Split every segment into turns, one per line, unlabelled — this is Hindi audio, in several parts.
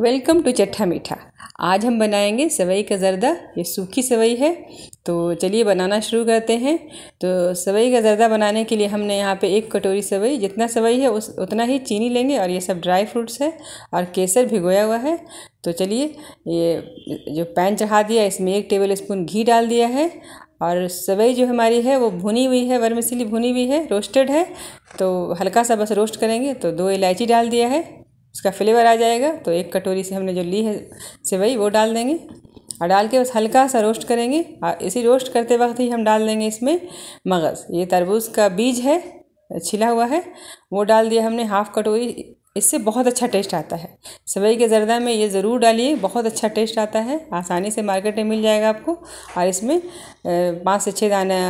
वेलकम टू चट्ठा मीठा आज हम बनाएंगे सेवई का जर्दा ये सूखी सेवई है तो चलिए बनाना शुरू करते हैं तो सेवई का जर्दा बनाने के लिए हमने यहाँ पे एक कटोरी सेवई जितना सेवई है उस उतना ही चीनी लेंगे और ये सब ड्राई फ्रूट्स है और केसर भिगोया हुआ है तो चलिए ये जो पैन चढ़ा दिया इसमें एक टेबल स्पून घी डाल दिया है और सेवई जो हमारी है वो भुनी हुई है वर्मसिली भुनी हुई है रोस्टेड है तो हल्का सा बस रोस्ट करेंगे तो दो इलायची डाल दिया है उसका फ्लेवर आ जाएगा तो एक कटोरी से हमने जो ली है सेवई वो डाल देंगे और डाल के बस हल्का सा रोस्ट करेंगे और इसी रोस्ट करते वक्त ही हम डाल देंगे इसमें मगज़ ये तरबूज का बीज है छिला हुआ है वो डाल दिया हमने हाफ़ कटोरी इससे बहुत अच्छा टेस्ट आता है सेवई के जरदा में ये ज़रूर डालिए बहुत अच्छा टेस्ट आता है आसानी से मार्केट में मिल जाएगा आपको और इसमें पाँच से छः दाना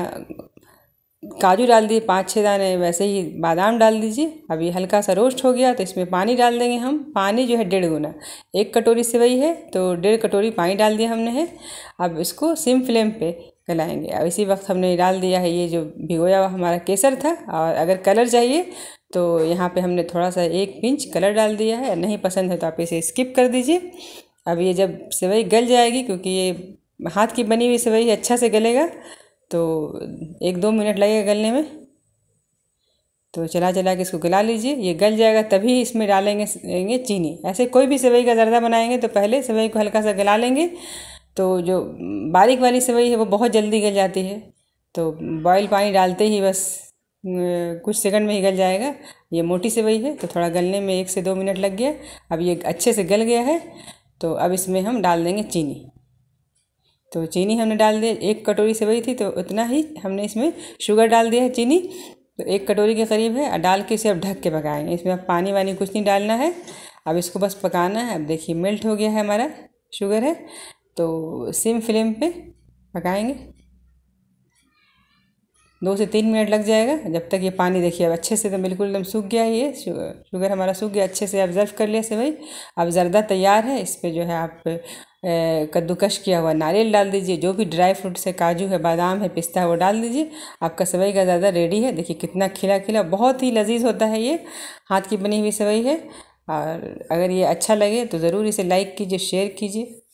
काजू डाल दिए पाँच छः दाने वैसे ही बादाम डाल दीजिए अब ये हल्का सा रोस्ट हो गया तो इसमें पानी डाल देंगे हम पानी जो है डेढ़ गुना एक कटोरी सेवई है तो डेढ़ कटोरी पानी डाल दिया हमने है अब इसको सिम फ्लेम पे गलाएंगे अब इसी वक्त हमने डाल दिया है ये जो भिगोया हुआ हमारा केसर था और अगर कलर चाहिए तो यहाँ पर हमने थोड़ा सा एक पिंच कलर डाल दिया है नहीं पसंद है तो आप इसे स्किप कर दीजिए अब ये जब सेवई गल जाएगी क्योंकि ये हाथ की बनी हुई सेवई अच्छा से गलेगा तो एक दो मिनट लगेगा गलने में तो चला चला के इसको गला लीजिए ये गल जाएगा तभी इसमें डालेंगे चीनी ऐसे कोई भी सेवई का जर्दा बनाएंगे तो पहले सेवई को हल्का सा गला लेंगे तो जो बारीक वाली सेवई है वो बहुत जल्दी गल जाती है तो बॉयल पानी डालते ही बस कुछ सेकंड में ही गल जाएगा ये मोटी सेवई है तो थोड़ा गलने में एक से दो मिनट लग गया अब ये अच्छे से गल गया है तो अब इसमें हम डाल देंगे चीनी तो चीनी हमने डाल दिया एक कटोरी सेवई थी तो उतना ही हमने इसमें शुगर डाल दिया है चीनी तो एक कटोरी के करीब है और डाल के इसे अब ढक के पकाएंगे इसमें अब पानी वानी कुछ नहीं डालना है अब इसको बस पकाना है अब देखिए मेल्ट हो गया है हमारा शुगर है तो सिम फ्लेम पे पकाएंगे दो से तीन मिनट लग जाएगा जब तक ये पानी देखिए अब अच्छे से तो बिल्कुल एकदम सूख गया ये शुगर हमारा सूख गया अच्छे से ऑब्जर्व कर लिया से भाई अब जर्दा तैयार है इस पर जो है आप कद्दूकश किया हुआ नारियल डाल दीजिए जो भी ड्राई फ्रूट से काजू है बादाम है पिस्ता है वो डाल दीजिए आपका सेवई का ज़्यादा रेडी है देखिए कितना खिला खिला बहुत ही लजीज होता है ये हाथ की बनी हुई सेवई है और अगर ये अच्छा लगे तो ज़रूर इसे लाइक कीजिए शेयर कीजिए